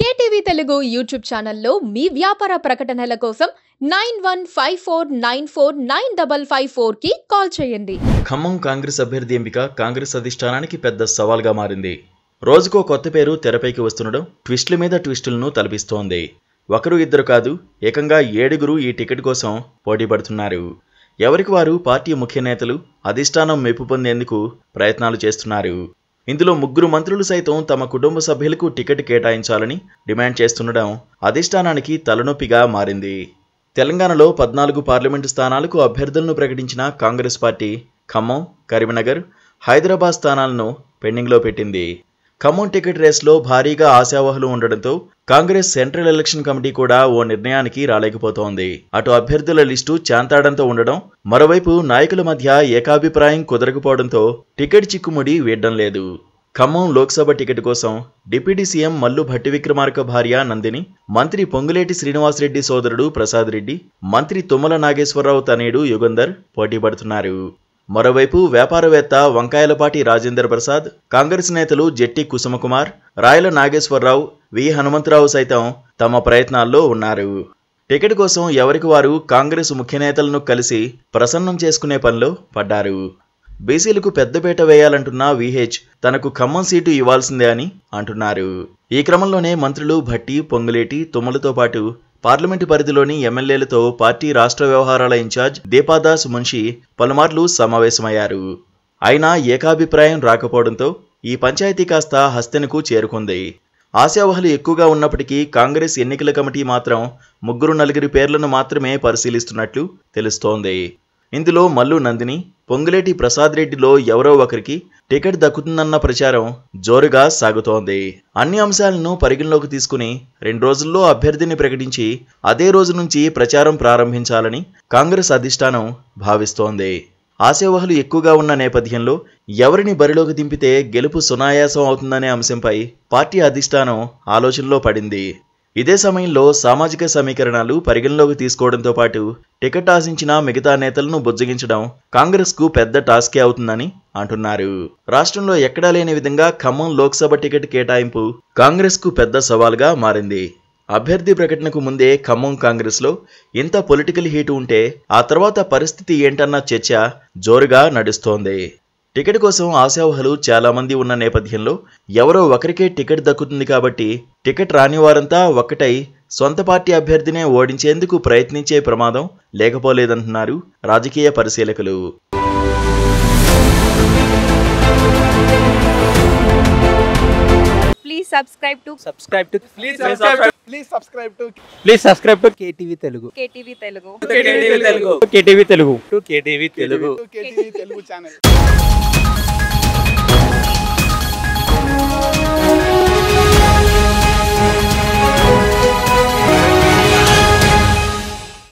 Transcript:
KTV Telugu YouTube ఛానల్లో మీ వ్యాపార ప్రకటనల కోసం nine one five four nine four nine double five four కి కాల్ చేయండి ఖమ్మం కాంగ్రెస్ అభ్యర్థి ఎంపిక కాంగ్రెస్ అధిష్టానానికి పెద్ద సవాల్గా మారింది రోజుకో కొత్త పేరు తెరపైకి వస్తుండడం ట్విస్టుల మీద ట్విస్టులను తలపిస్తోంది ఒకరు ఇద్దరు కాదు ఏకంగా ఏడుగురు ఈ టికెట్ కోసం పోటీ పడుతున్నారు ఎవరికి వారు పార్టీ ముఖ్య నేతలు అధిష్టానం మెప్పు పొందేందుకు ప్రయత్నాలు చేస్తున్నారు ఇందులో ముగ్గురు మంత్రులు సైతం తమ కుటుంబ సభ్యులకు టికెట్ కేటాయించాలని డిమాండ్ చేస్తుండడం అధిష్టానానికి తలనొప్పిగా మారింది తెలంగాణలో పద్నాలుగు పార్లమెంటు స్థానాలకు అభ్యర్థులను ప్రకటించిన కాంగ్రెస్ పార్టీ ఖమ్మం కరీంనగర్ హైదరాబాద్ స్థానాలను పెండింగ్లో పెట్టింది ఖమ్మం టికెట్ రేస్లో భారీగా ఆశావహలు ఉండడంతో కాంగ్రెస్ సెంట్రల్ ఎలక్షన్ కమిటీ కూడా ఓ నిర్ణయానికి రాలేకపోతోంది అటు అభ్యర్థుల లిస్టు చాంతాడంతో ఉండడం మరోవైపు నాయకుల మధ్య ఏకాభిప్రాయం కుదరకపోవడంతో టికెట్ చిక్కుముడి వీడడం లేదు ఖమ్మం లోక్సభ టికెట్ కోసం డిప్యూటీ సీఎం మల్లు భట్టి విక్రమార్క భార్య నందిని మంత్రి పొంగులేటి శ్రీనివాసరెడ్డి సోదరుడు ప్రసాద్ రెడ్డి మంత్రి తుమ్మల నాగేశ్వరరావు తనయుడు యుగందర్ పోటీ పడుతున్నారు మరోవైపు వ్యాపారవేత్త వంకాయలపాటి రాజేందర్ ప్రసాద్ కాంగ్రెస్ నేతలు జెట్టి కుసుమకుమార్ రాయల నాగేశ్వరరావు వి హనుమంతరావు సైతం తమ ప్రయత్నాల్లో ఉన్నారు టికెట్ కోసం ఎవరికి వారు కాంగ్రెస్ ముఖ్య నేతలను కలిసి ప్రసన్నం చేసుకునే పనిలో పడ్డారు బీసీలకు పెద్దపేట వేయాలంటున్న విహెచ్ తనకు ఖమ్మం సీటు ఇవ్వాల్సిందే అని అంటున్నారు ఈ క్రమంలోనే మంత్రులు భట్టి పొంగులేటి తుమ్మలతో పాటు పార్లమెంటు పరిధిలోని ఎమ్మెల్యేలతో పార్టీ రాష్ట్ర వ్యవహారాల ఇన్ఛార్జ్ దీపాదాస్ మున్షి పలుమార్లు సమావేశమయ్యారు అయినా ఏకాభిప్రాయం రాకపోవడంతో ఈ పంచాయతీ కాస్త హస్తెనకు చేరుకుంది ఆశావహలు ఎక్కువగా ఉన్నప్పటికీ కాంగ్రెస్ ఎన్నికల కమిటీ మాత్రం ముగ్గురు నలుగురి పేర్లను మాత్రమే పరిశీలిస్తున్నట్లు తెలుస్తోంది ఇందులో మల్లు నందిని పొంగులేటి ప్రసాద్ రెడ్డిలో ఎవరో ఒకరికి టికెట్ దక్కుతుందన్న ప్రచారం జోరుగా సాగుతోంది అన్ని అంశాలను పరిగణలోకి తీసుకుని రెండు రోజుల్లో అభ్యర్థిని ప్రకటించి అదే రోజు నుంచి ప్రచారం ప్రారంభించాలని కాంగ్రెస్ అధిష్టానం భావిస్తోంది ఆశావహలు ఎక్కువగా ఉన్న నేపథ్యంలో ఎవరిని బరిలోకి దింపితే గెలుపు సునాయాసం అవుతుందనే అంశంపై పార్టీ అధిష్టానం ఆలోచనలో పడింది ఇదే సమయంలో సామాజిక సమీకరణాలు పరిగణలోకి తీసుకోవడంతో పాటు టికెట్ ఆశించిన మిగతా నేతలను బుజ్జగించడం కాంగ్రెస్కు పెద్ద టాస్కే అవుతుందని అంటున్నారు రాష్ట్రంలో ఎక్కడా లేని విధంగా ఖమ్మం లోక్సభ టికెట్ కేటాయింపు కాంగ్రెస్కు పెద్ద సవాల్గా మారింది అభ్యర్థి ప్రకటనకు ముందే ఖమ్మం కాంగ్రెస్లో ఇంత పొలిటికల్ హీట్ ఉంటే ఆ తర్వాత పరిస్థితి ఏంటన్న చర్చ జోరుగా నడుస్తోంది టికెట్ కోసం చాలా చాలామంది ఉన్న నేపథ్యంలో ఎవరో ఒకరికే టికెట్ దక్కుతుంది కాబట్టి టికెట్ రాని వారంతా ఒక్కటై సొంత పార్టీ అభ్యర్థినే ఓడించేందుకు ప్రయత్నించే ప్రమాదం లేకపోలేదంటున్నారు రాజకీయ పరిశీలకులు please subscribe to subscribe to please subscribe please subscribe to please subscribe to KTV Telugu KTV Telugu KTV Telugu KTV Telugu to KTV Telugu KTV Telugu channel